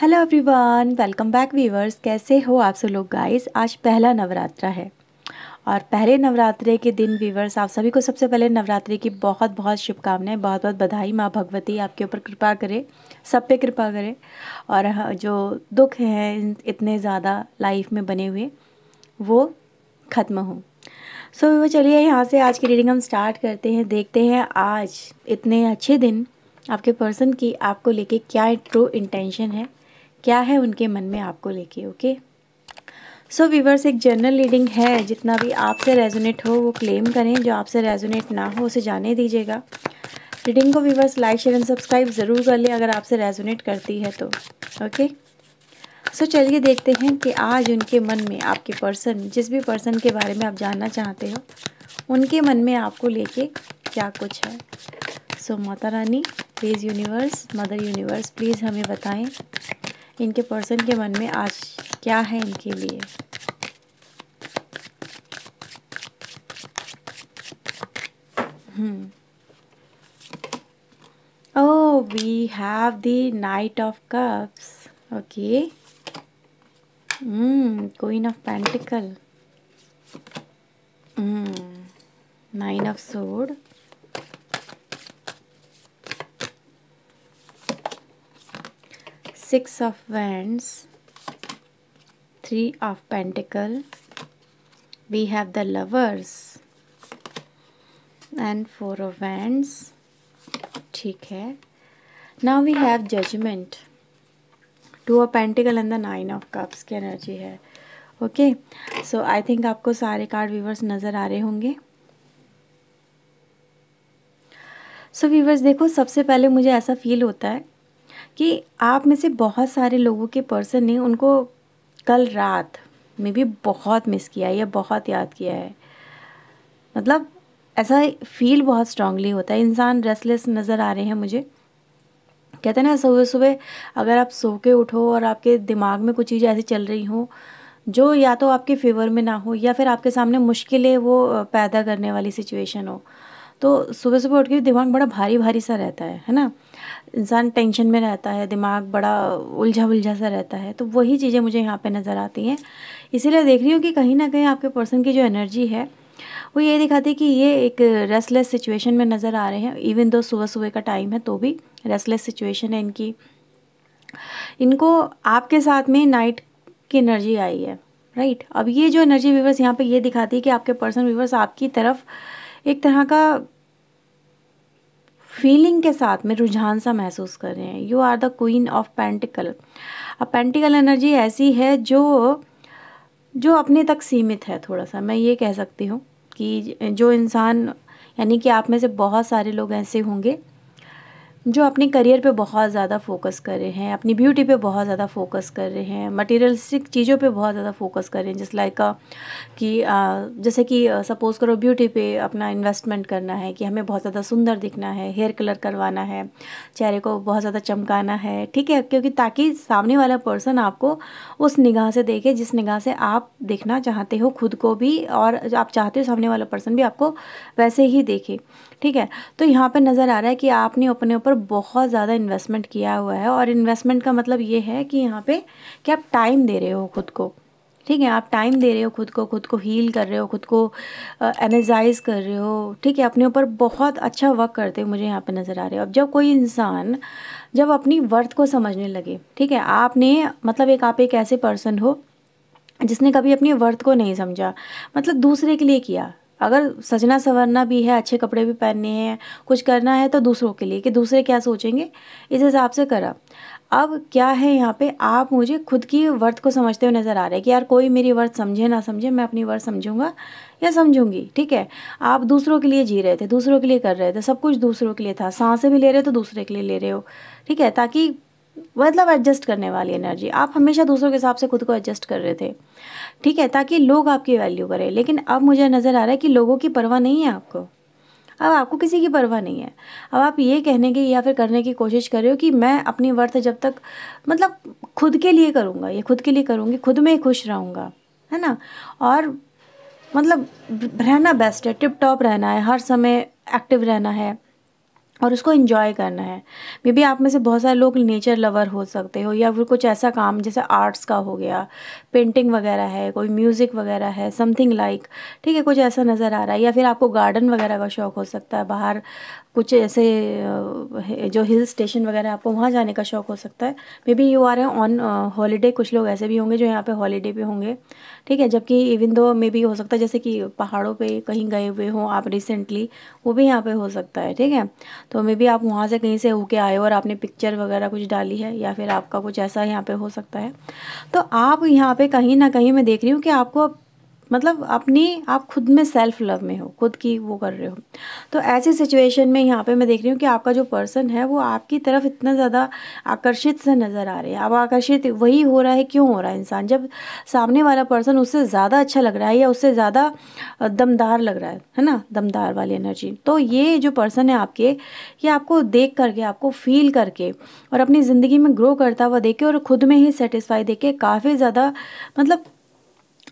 hello everyone welcome back viewers कैसे हो आप सब लोग गाइस आज पहला नवरात्रा है और पहले नवरात्रे के दिन वीवर्स आप सभी को सबसे पहले नवरात्रि की बहुत बहुत शुभकामनाएं बहुत बहुत बधाई माँ भगवती आपके ऊपर कृपा करे सब पे कृपा करे और हाँ, जो दुख हैं इतने ज़्यादा लाइफ में बने हुए वो ख़त्म हों सो so, चलिए यहाँ से आज की रीडिंग हम स्टार्ट करते हैं देखते हैं आज इतने अच्छे दिन आपके पर्सन की आपको लेके क्या ट्रू इंटेंशन है क्या है उनके मन में आपको लेके ओके सो वीवर्स एक जनरल रीडिंग है जितना भी आपसे रेजोनेट हो वो क्लेम करें जो आपसे रेजोनेट ना हो उसे जाने दीजिएगा रीडिंग को viewers like share and subscribe ज़रूर कर लें अगर आपसे रेजोनेट करती है तो ओके सो चलिए देखते हैं कि आज उनके मन में आपके पर्सन जिस भी पर्सन के बारे में आप जानना चाहते हो उनके मन में आपको लेके क्या कुछ है so so, Mata Rani please universe mother universe please हमें बताएं इनके पर्सन के मन में आज क्या है इनके लिए we have the knight of cups okay hmm queen of pentacles hmm nine of swords six of wands three of pentacles we have the lovers and four of wands ठीक है now we have judgement two of pentacles and the nine of cups की energy है okay so I think आपको सारे card viewers नज़र आ रहे होंगे सो so, viewers देखो सबसे पहले मुझे ऐसा फील होता है कि आप में से बहुत सारे लोगों के पर्सन ने उनको कल रात में भी बहुत मिस किया है या बहुत याद किया है मतलब ऐसा फील बहुत स्ट्रांगली होता है इंसान रेस्टलेस नज़र आ रहे हैं मुझे कहते हैं ना सुबह सुबह अगर आप सो के उठो और आपके दिमाग में कुछ चीज़ ऐसी चल रही हो जो या तो आपके फेवर में ना हो या फिर आपके सामने मुश्किलें वो पैदा करने वाली सिचुएशन हो तो सुबह सुबह उठ के दिमाग बड़ा भारी भारी सा रहता है है ना इंसान टेंशन में रहता है दिमाग बड़ा उलझा उलझा सा रहता है तो वही चीज़ें मुझे यहाँ पे नज़र आती हैं इसीलिए देख रही हूँ कि कहीं ना कहीं आपके पर्सन की जो एनर्जी है वो ये दिखाती है कि ये एक रेस्टलेस सिचुएशन में नज़र आ रहे हैं इवन दो सुबह सुबह का टाइम है तो भी रेस्टलेस सिचुएशन है इनकी इनको आपके साथ में नाइट की एनर्जी आई है राइट अब ये जो एनर्जी व्यूवर्स यहाँ पर ये दिखाती है कि आपके पर्सन व्यूवर्स आपकी तरफ एक तरह का फीलिंग के साथ में रुझान सा महसूस कर रहे हैं you are the queen of pentacles अब पेंटिकल एनर्जी ऐसी है जो जो अपने तक सीमित है थोड़ा सा मैं ये कह सकती हूँ कि जो इंसान यानी कि आप में से बहुत सारे लोग ऐसे होंगे जो अपने करियर पे बहुत ज़्यादा फोकस कर रहे हैं अपनी ब्यूटी पे बहुत ज़्यादा फोकस कर रहे हैं मटेरियलिस्टिक चीज़ों पे बहुत ज़्यादा फोकस कर रहे हैं जिस लाइक कि जैसे कि सपोज़ करो ब्यूटी पे अपना इन्वेस्टमेंट करना है कि हमें बहुत ज़्यादा सुंदर दिखना है हेयर कलर करवाना है चेहरे को बहुत ज़्यादा चमकाना है ठीक है क्योंकि ताकि सामने वाला पर्सन आपको उस निगाह से देखे जिस निगाह से आप देखना चाहते हो खुद को भी और आप चाहते हो सामने वाला पर्सन भी आपको वैसे ही देखे ठीक है तो यहाँ पे नज़र आ रहा है कि आपने अपने ऊपर बहुत ज़्यादा इन्वेस्टमेंट किया हुआ है और इन्वेस्टमेंट का मतलब ये है कि यहाँ पे कि आप टाइम दे रहे हो खुद को ठीक है आप टाइम दे रहे हो खुद को खुद को हील कर रहे हो खुद को एनर्जाइज कर रहे हो ठीक है अपने ऊपर बहुत अच्छा वर्क करते हुए मुझे यहाँ पे नज़र आ रहे हो अब जब कोई इंसान जब अपनी वर्थ को समझने लगे ठीक है आपने मतलब एक आप एक ऐसे पर्सन हो जिसने कभी अपनी वर्थ को नहीं समझा मतलब दूसरे के लिए किया अगर सजना संवरना भी है अच्छे कपड़े भी पहनने हैं कुछ करना है तो दूसरों के लिए कि दूसरे क्या सोचेंगे इस हिसाब से करा अब क्या है यहाँ पे आप मुझे खुद की वर्थ को समझते हुए नज़र आ रहे हैं कि यार कोई मेरी वर्थ समझे ना समझे मैं अपनी वर्थ समझूंगा या समझूंगी ठीक है आप दूसरों के लिए जी रहे थे दूसरों के लिए कर रहे थे सब कुछ दूसरों के लिए था सांसें भी ले रहे हो तो दूसरे के लिए ले रहे हो ठीक है ताकि मतलब एडजस्ट करने वाली एनर्जी आप हमेशा दूसरों के हिसाब से खुद को एडजस्ट कर रहे थे ठीक है ताकि लोग आपकी वैल्यू करें लेकिन अब मुझे नज़र आ रहा है कि लोगों की परवाह नहीं है आपको अब आपको किसी की परवाह नहीं है अब आप ये कहने की या फिर करने की कोशिश कर रहे हो कि मैं अपनी वर्थ जब तक मतलब खुद के लिए करूँगा ये खुद के लिए करूँगी खुद में ही खुश रहूँगा है ना और मतलब रहना बेस्ट है टिप टॉप रहना है हर समय एक्टिव रहना है और उसको इन्जॉय करना है मे बी आप में से बहुत सारे लोग नेचर लवर हो सकते हो या फिर कुछ ऐसा काम जैसे आर्ट्स का हो गया पेंटिंग वगैरह है कोई म्यूज़िक वगैरह है समथिंग लाइक like, ठीक है कुछ ऐसा नज़र आ रहा है या फिर आपको गार्डन वगैरह का शौक़ हो सकता है बाहर कुछ ऐसे जो हिल स्टेशन वगैरह आपको वहाँ जाने का शौक़ हो सकता है maybe you are on holiday कुछ लोग ऐसे भी होंगे जो यहाँ पर हॉलीडे पर होंगे ठीक है जबकि इवन दो मे भी हो सकता है जैसे कि पहाड़ों पे कहीं गए हुए हों आप रिसेंटली वो भी यहाँ पे हो सकता है ठीक है तो मे भी आप वहाँ से कहीं से होके आए हो और आपने पिक्चर वगैरह कुछ डाली है या फिर आपका कुछ ऐसा यहाँ पे हो सकता है तो आप यहाँ पे कहीं ना कहीं मैं देख रही हूँ कि आपको मतलब अपनी आप खुद में सेल्फ लव में हो खुद की वो कर रहे हो तो ऐसी सिचुएशन में यहाँ पे मैं देख रही हूँ कि आपका जो पर्सन है वो आपकी तरफ इतना ज़्यादा आकर्षित से नज़र आ रहे हैं अब आकर्षित वही हो रहा है क्यों हो रहा है इंसान जब सामने वाला पर्सन उससे ज़्यादा अच्छा लग रहा है या उससे ज़्यादा दमदार लग रहा है है ना दमदार वाली एनर्जी तो ये जो पर्सन है आपके ये आपको देख करके आपको फील करके और अपनी ज़िंदगी में ग्रो करता हुआ देखे और ख़ुद में ही सेटिस्फाई देखे काफ़ी ज़्यादा मतलब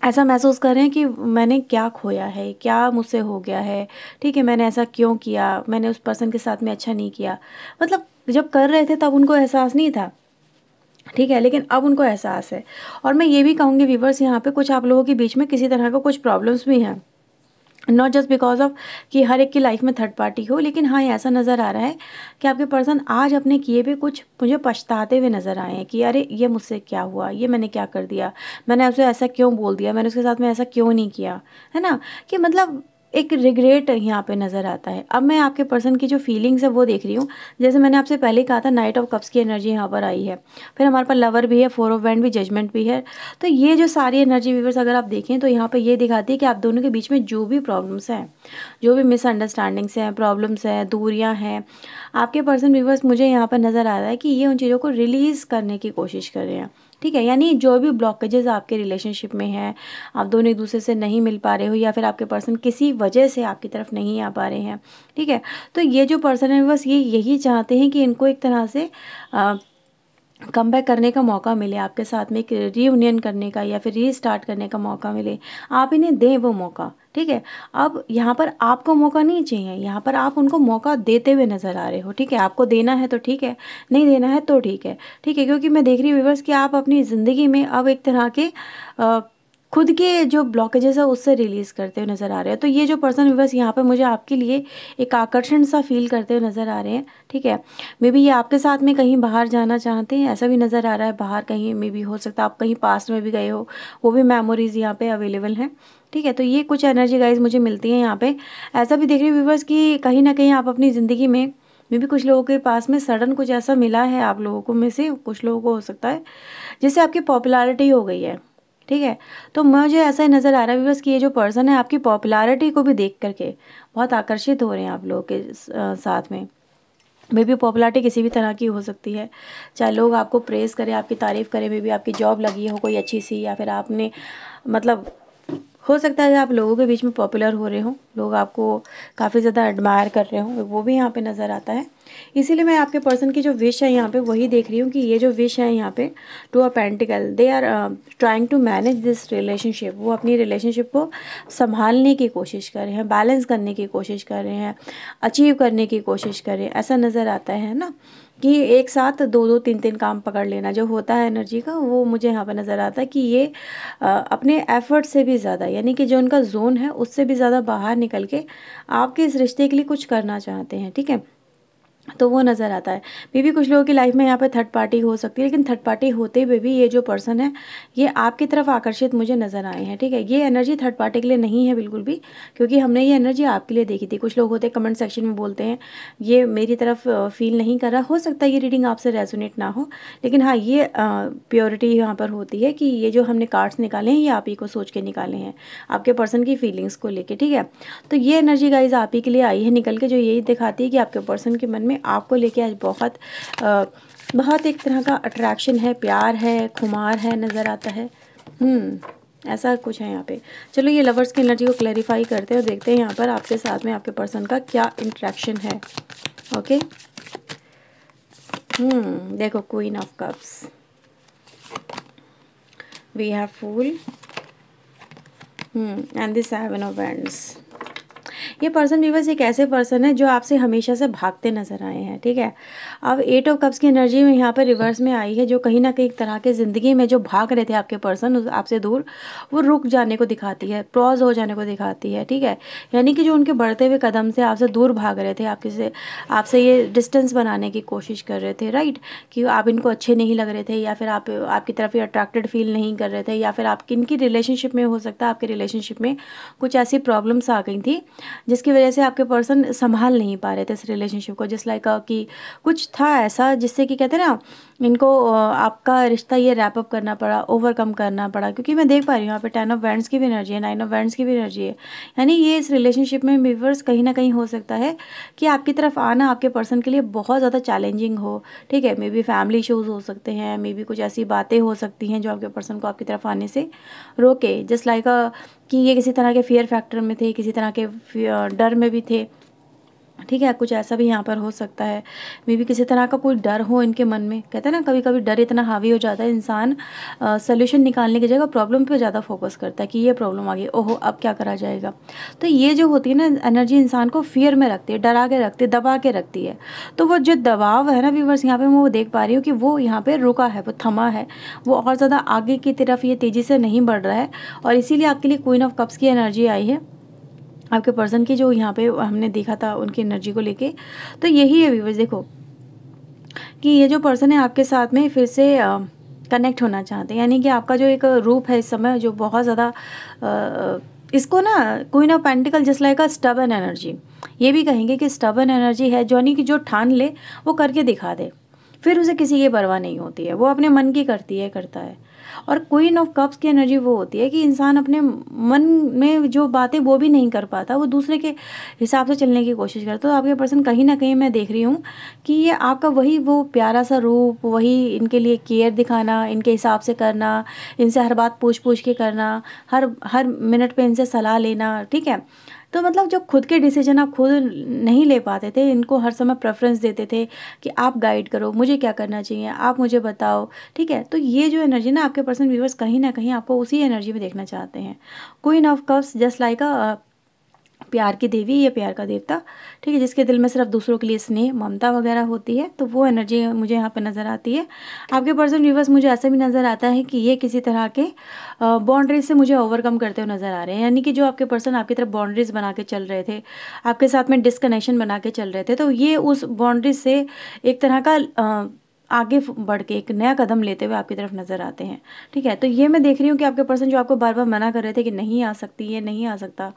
ऐसा महसूस करें कि मैंने क्या खोया है क्या मुझसे हो गया है ठीक है मैंने ऐसा क्यों किया मैंने उस पर्सन के साथ में अच्छा नहीं किया मतलब जब कर रहे थे तब उनको एहसास नहीं था ठीक है लेकिन अब उनको एहसास है और मैं ये भी कहूँगी व्यूवर्स यहाँ पे कुछ आप लोगों के बीच में किसी तरह का कुछ प्रॉब्लम्स भी हैं नॉट जस्ट बिकॉज ऑफ कि हर एक की लाइफ में थर्ड पार्टी हो लेकिन हाँ ऐसा नज़र आ रहा है कि आपके पर्सन आज अपने किए भी कुछ मुझे पछताते हुए नज़र आए हैं कि अरे ये मुझसे क्या हुआ ये मैंने क्या कर दिया मैंने उसे ऐसा क्यों बोल दिया मैंने उसके साथ में ऐसा क्यों नहीं किया है ना कि मतलब एक रिग्रेट यहाँ पे नज़र आता है अब मैं आपके पर्सन की जो फीलिंग्स है वो देख रही हूँ जैसे मैंने आपसे पहले कहा था नाइट ऑफ कप्स की एनर्जी यहाँ पर आई है फिर हमारे पास लवर भी है फोर ऑफ वैंड भी जजमेंट भी है तो ये जो सारी एनर्जी व्यूवर्स अगर आप देखें तो यहाँ पर ये दिखाती है कि आप दोनों के बीच में जो भी प्रॉब्लम्स हैं जो भी मिसअंडरस्टैंडिंग्स हैं प्रॉब्लम्स हैं दूरियाँ हैं आपके पर्सन व्यूवर्स मुझे यहाँ पर नज़र आ रहा है कि ये उन चीज़ों को रिलीज़ करने की कोशिश कर रहे हैं ठीक है यानी जो भी ब्लॉकेजेस आपके रिलेशनशिप में हैं आप दोनों एक दूसरे से नहीं मिल पा रहे हो या फिर आपके पर्सन किसी वजह से आपकी तरफ नहीं आ पा रहे हैं ठीक है तो ये जो पर्सन है बस ये यही चाहते हैं कि इनको एक तरह से आ, कम बैक करने का मौका मिले आपके साथ में एक रीयूनियन करने का या फिर रीस्टार्ट करने का मौका मिले आप इन्हें दें वो मौका ठीक है अब यहाँ पर आपको मौका नहीं चाहिए यहाँ पर आप उनको मौका देते हुए नज़र आ रहे हो ठीक है आपको देना है तो ठीक है नहीं देना है तो ठीक है ठीक है क्योंकि मैं देख रही हूँ व्यूवर्स कि आप अपनी ज़िंदगी में अब एक तरह के आ, खुद के जो ब्लॉकेजेस है उससे रिलीज़ करते हुए नज़र आ रहे हैं तो ये जो पर्सन व्यूवर्स यहाँ पर मुझे आपके लिए एक आकर्षण सा फील करते हुए नज़र आ रहे हैं ठीक है मे बी ये आपके साथ में कहीं बाहर जाना चाहते हैं ऐसा भी नज़र आ रहा है बाहर कहीं मे भी हो सकता है आप कहीं पास्ट में भी गए हो वो भी मेमोरीज़ यहाँ पर अवेलेबल हैं ठीक है तो ये कुछ एनर्जी गाइज मुझे मिलती है यहाँ पे ऐसा भी देख रहे व्यूवर्स कि कहीं ना कहीं आप अपनी ज़िंदगी में मे भी कुछ लोगों के पास में सडन कुछ ऐसा मिला है आप लोगों को में से कुछ लोगों को हो सकता है जिससे आपकी पॉपुलैरिटी हो गई है ठीक है तो मुझे ऐसा ही नज़र आ रहा है व्यूवर्स कि ये जो पर्सन है आपकी पॉपुलैरिटी को भी देख करके बहुत आकर्षित हो रहे हैं आप लोगों के साथ में मे बी पॉपुलरिटी किसी भी तरह की हो सकती है चाहे लोग आपको प्रेस करें आपकी तारीफ़ करें मे बी आपकी जॉब लगी हो कोई अच्छी सी या फिर आपने मतलब हो सकता है आप लोगों के बीच में पॉपुलर हो रहे हो लोग आपको काफ़ी ज़्यादा एडमायर कर रहे हो वो भी यहाँ पे नज़र आता है इसीलिए मैं आपके पर्सन की जो विश है यहाँ पे वही देख रही हूँ कि ये जो विश है यहाँ पे two of pentacles they are trying to manage this relationship वो अपनी रिलेशनशिप को संभालने की कोशिश कर रहे हैं बैलेंस करने की कोशिश कर रहे हैं अचीव करने की कोशिश कर रहे हैं ऐसा नज़र आता है ना कि एक साथ दो दो तीन तीन काम पकड़ लेना जो होता है एनर्जी का वो मुझे यहाँ पर नज़र आता है कि ये अपने एफ़र्ट से भी ज़्यादा यानी कि जो उनका जोन है उससे भी ज़्यादा बाहर निकल के आपके इस रिश्ते के लिए कुछ करना चाहते हैं ठीक है तो वो नज़र आता है मे भी कुछ लोगों की लाइफ में यहाँ पे थर्ड पार्टी हो सकती है लेकिन थर्ड पार्टी होते हुए भी ये जो पर्सन है ये आपकी तरफ आकर्षित मुझे नज़र आए हैं ठीक है ये एनर्जी थर्ड पार्टी के लिए नहीं है बिल्कुल भी क्योंकि हमने ये एनर्जी आपके लिए देखी थी कुछ लोग होते कमेंट सेक्शन में बोलते हैं ये मेरी तरफ फील नहीं कर रहा हो सकता है ये रीडिंग आपसे रेजोनेट ना हो लेकिन हाँ ये प्योरिटी यहाँ पर होती है कि ये जो हमने कार्ड्स निकाले हैं ये आप ही को सोच के निकाले हैं आपके पर्सन की फीलिंग्स को लेकर ठीक है तो ये एनर्जी गाइज आप ही के लिए आई है निकल के जो यही दिखाती है कि आपके पर्सन के मन में में आपको लेके आज बहुत आ, बहुत एक तरह का अट्रैक्शन है प्यार है खुमार है नज़र आता है हम्म, ऐसा कुछ है यहाँ पे चलो ये लवर्स की एनर्जी को क्लैरिफाई करते हैं और देखते हैं यहाँ पर आपके साथ में आपके पर्सन का क्या इंट्रैक्शन है ओके हम्म देखो queen of cups we have fool hmm and this heaven of ends ये पर्सन व्यूवर्स एक ऐसे पर्सन है जो आपसे हमेशा से भागते नजर आए हैं ठीक है अब एट ऑफ कप्स की एनर्जी में यहाँ पर रिवर्स में आई है जो कहीं ना कहीं एक तरह के ज़िंदगी में जो भाग रहे थे आपके पर्सन आपसे दूर वो रुक जाने को दिखाती है प्रॉज हो जाने को दिखाती है ठीक है यानी कि जो उनके बढ़ते हुए कदम से आपसे दूर भाग रहे थे आपके से आपसे ये डिस्टेंस बनाने की कोशिश कर रहे थे राइट कि आप इनको अच्छे नहीं लग रहे थे या फिर आप आपकी तरफ अट्रैक्टेड फील नहीं कर रहे थे या फिर आप इनकी रिलेशनशिप में हो सकता है आपके रिलेशनशिप में कुछ ऐसी प्रॉब्लम्स आ गई थी जिसकी वजह से आपके पर्सन संभाल नहीं पा रहे थे इस रिलेशनशिप को जिस लाइक कि कुछ था ऐसा जिससे कि कहते हैं ना इनको आपका रिश्ता ये रैप अप करना पड़ा ओवरकम करना पड़ा क्योंकि मैं देख पा रही हूँ यहाँ पे टेन ऑफ वैंड्स की भी एनर्जी है नाइन ऑफ वैंड्स की भी एनर्जी है यानी ये इस रिलेशनशिप में मीवर्स कहीं ना कहीं हो सकता है कि आपकी तरफ आना आपके पर्सन के लिए बहुत ज़्यादा चैलेंजिंग हो ठीक है मे बी फैमिली इशूज़ हो सकते हैं मे बी कुछ ऐसी बातें हो सकती हैं जो आपके पर्सन को आपकी तरफ आने से रोके जस्ट लाइक कि ये किसी तरह के फियर फैक्टर में थे किसी तरह के डर में भी थे ठीक है कुछ ऐसा भी यहाँ पर हो सकता है मे भी किसी तरह का कोई डर हो इनके मन में कहते हैं ना कभी कभी डर इतना हावी हो जाता है इंसान सोल्यूशन निकालने की जगह प्रॉब्लम पे ज़्यादा फोकस करता है कि ये प्रॉब्लम आ गई ओहो अब क्या करा जाएगा तो ये जो होती है ना एनर्जी इंसान को फियर में रखती है डरा के रखती है दबा के रखती है तो वो जो दबाव है ना व्यूवर्स यहाँ पर मैं वो देख पा रही हूँ कि वो यहाँ पर रुका है वो थमा है वो और ज़्यादा आगे की तरफ ये तेज़ी से नहीं बढ़ रहा है और इसीलिए आपके लिए क्वीन ऑफ कप्स की एनर्जी आई है आपके पर्सन की जो यहाँ पे हमने देखा था उनकी एनर्जी को लेके तो यही है व्यूवर्स देखो कि ये जो पर्सन है आपके साथ में फिर से आ, कनेक्ट होना चाहते हैं यानी कि आपका जो एक रूप है इस समय जो बहुत ज़्यादा इसको ना कोई ना pentacles just like a stubborn energy ये भी कहेंगे कि स्टबन एनर्जी है जो यानी कि जो ठान ले वो करके दिखा दे फिर उसे किसी की परवाह नहीं होती है वो अपने मन की करती है करता है और क्वीन ऑफ कप्स की एनर्जी वो होती है कि इंसान अपने मन में जो बातें वो भी नहीं कर पाता वो दूसरे के हिसाब से चलने की कोशिश करता तो आपके पर्सन कहीं ना कहीं मैं देख रही हूँ कि ये आपका वही वो प्यारा सा रूप वही इनके लिए केयर दिखाना इनके हिसाब से करना इनसे हर बात पूछ पूछ के करना हर हर मिनट पर इनसे सलाह लेना ठीक है तो मतलब जो खुद के डिसीजन आप खुद नहीं ले पाते थे इनको हर समय प्रेफरेंस देते थे कि आप गाइड करो मुझे क्या करना चाहिए आप मुझे बताओ ठीक है तो ये जो एनर्जी ना आपके पर्सन व्यूवर्स कहीं ना कहीं आपको उसी एनर्जी में देखना चाहते हैं queen of cups just like a प्यार की देवी या प्यार का देवता ठीक है जिसके दिल में सिर्फ दूसरों के लिए स्नेह ममता वगैरह होती है तो वो एनर्जी मुझे यहाँ पर नज़र आती है आपके पर्सन व्यूवर्स मुझे ऐसा भी नज़र आता है कि ये किसी तरह के बाउंड्रीज से मुझे ओवरकम करते हुए नज़र आ रहे हैं यानी कि जो आपके पर्सन आपकी तरफ बाउंड्रीज बना के चल रहे थे आपके साथ में डिसकनेक्शन बना के चल रहे थे तो ये उस बाउंड्रीज से एक तरह का आगे बढ़ के एक नया कदम लेते हुए आपकी तरफ नज़र आते हैं ठीक है तो ये मैं देख रही हूँ कि आपके पर्सन जो आपको बार बार मना कर रहे थे कि नहीं आ सकती ये नहीं आ सकता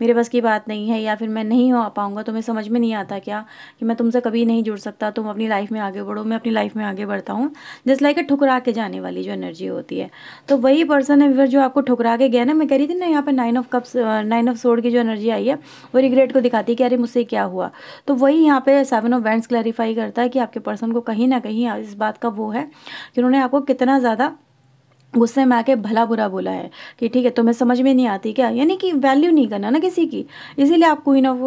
मेरे पास की बात नहीं है या फिर मैं नहीं हो पाऊँगा तुम्हें तो समझ में नहीं आता क्या कि मैं तुमसे कभी नहीं जुड़ सकता तुम अपनी लाइफ में आगे बढ़ो मैं अपनी लाइफ में आगे बढ़ता हूँ जस्ट लाइक ए ठुकरा के जाने वाली जो एनर्जी होती है तो वही पर्सन है फिर जो आपको ठुकरा के गया ना मैं कह रही थी ना यहाँ पर nine of cups nine of swords की जो एनर्जी आई है वो रिग्रेट को दिखाती है कि अरे मुझसे क्या हुआ तो वही यहाँ पे सेवन ऑफ बैंड्स क्लैरिफाई करता है कि आपके पर्सन को कहीं ना कहीं इस बात का वो है कि उन्होंने आपको कितना ज़्यादा गुस्से में आके भला बुरा बोला है कि ठीक है तुम्हें समझ में नहीं आती क्या यानी कि वैल्यू नहीं करना ना किसी की इसीलिए आप क्वीन ऑफ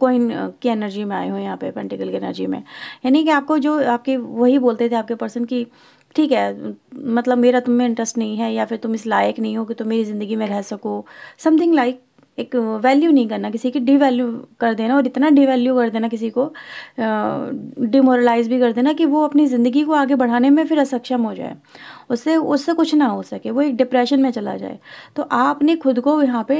कोइन की एनर्जी में आए हो यहाँ पे पेंटिकल की एनर्जी में यानी कि आपको जो आपके वही बोलते थे आपके पर्सन की ठीक है मतलब मेरा तुम्हें इंटरेस्ट नहीं है या फिर तुम इस लायक नहीं हो कि तुम मेरी ज़िंदगी में रह सको समथिंग लाइक एक वैल्यू नहीं करना किसी की डिवैल्यू कर देना और इतना डिवैल्यू कर देना किसी को डिमोरलाइज भी कर देना कि वो अपनी ज़िंदगी को आगे बढ़ाने में फिर असक्षम हो जाए उससे उससे कुछ ना हो सके वो एक डिप्रेशन में चला जाए तो आपने खुद को यहाँ पे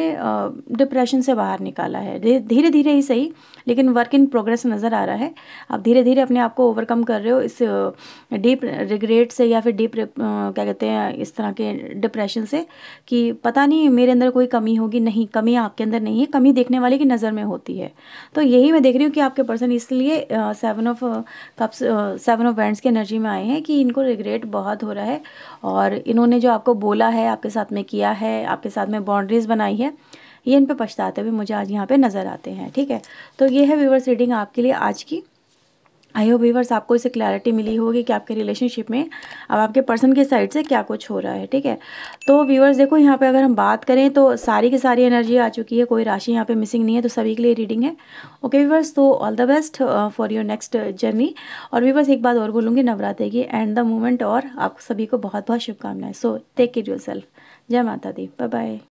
डिप्रेशन से बाहर निकाला है धीरे धीरे ही सही लेकिन वर्क इन प्रोग्रेस नज़र आ रहा है आप धीरे धीरे अपने आप को ओवरकम कर रहे हो इस डीप रिग्रेट से या फिर डीप क्या कहते हैं इस तरह के डिप्रेशन से कि पता नहीं मेरे अंदर कोई कमी होगी नहीं कमी आपके अंदर नहीं है कमी देखने वाले की नज़र में होती है तो यही मैं देख रही हूँ कि आपके पर्सन इसलिए seven of cups seven of wands की एनर्जी में आए हैं कि इनको रिग्रेट बहुत हो रहा है और इन्होंने जो आपको बोला है आपके साथ में किया है आपके साथ में बाउंड्रीज़ बनाई है ये इन पर पछताते हुए मुझे आज यहाँ पे नज़र आते हैं ठीक है तो ये है व्यूवर्स रीडिंग आपके लिए आज की आई होप वीवर्स आपको इसे क्लैरिटी मिली होगी कि आपके रिलेशनशिप में अब आपके पर्सन के साइड से क्या कुछ हो रहा है ठीक है तो वीवर्स देखो यहाँ पे अगर हम बात करें तो सारी की सारी एनर्जी आ चुकी है कोई राशि यहाँ पे मिसिंग नहीं है तो सभी के लिए रीडिंग है ओके वीवर्स तो all the best for your next journey और वीवर्स एक बात और बोलूँगी नवरात्रि की एंड द मोमेंट और आप सभी को बहुत बहुत शुभकामनाएं so take care yourself जय माता दी बाय बाय